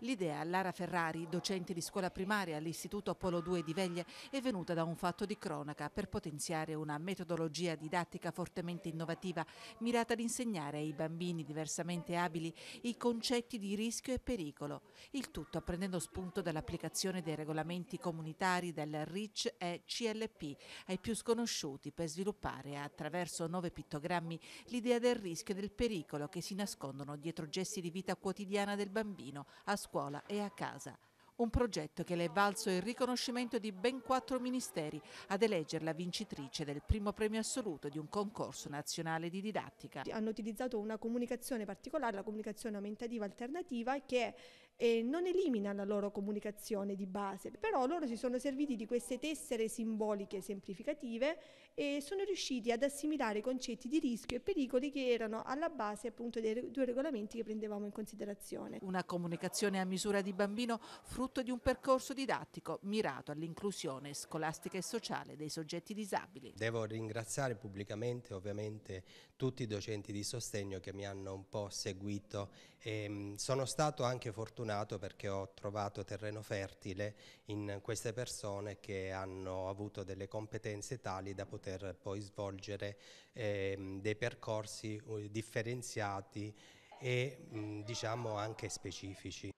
L'idea Lara Ferrari, docente di scuola primaria all'Istituto Polo 2 di Veglia, è venuta da un fatto di cronaca per potenziare una metodologia didattica fortemente innovativa mirata ad insegnare ai bambini diversamente abili i concetti di rischio e pericolo, il tutto prendendo spunto dall'applicazione dei regolamenti comunitari del RIC e CLP ai più sconosciuti per sviluppare attraverso nove pittogrammi l'idea del rischio e del pericolo che si nascondono dietro gesti di vita quotidiana del bambino a scuola e a casa. Un progetto che le è valso il riconoscimento di ben quattro ministeri ad eleggere la vincitrice del primo premio assoluto di un concorso nazionale di didattica. Hanno utilizzato una comunicazione particolare, la comunicazione aumentativa alternativa, che e non elimina la loro comunicazione di base, però loro si sono serviti di queste tessere simboliche semplificative e sono riusciti ad assimilare i concetti di rischio e pericoli che erano alla base appunto dei due regolamenti che prendevamo in considerazione. Una comunicazione a misura di bambino frutto di un percorso didattico mirato all'inclusione scolastica e sociale dei soggetti disabili. Devo ringraziare pubblicamente ovviamente tutti i docenti di sostegno che mi hanno un po' seguito e sono stato anche fortunato fortunato perché ho trovato terreno fertile in queste persone che hanno avuto delle competenze tali da poter poi svolgere eh, dei percorsi eh, differenziati e mm, diciamo anche specifici.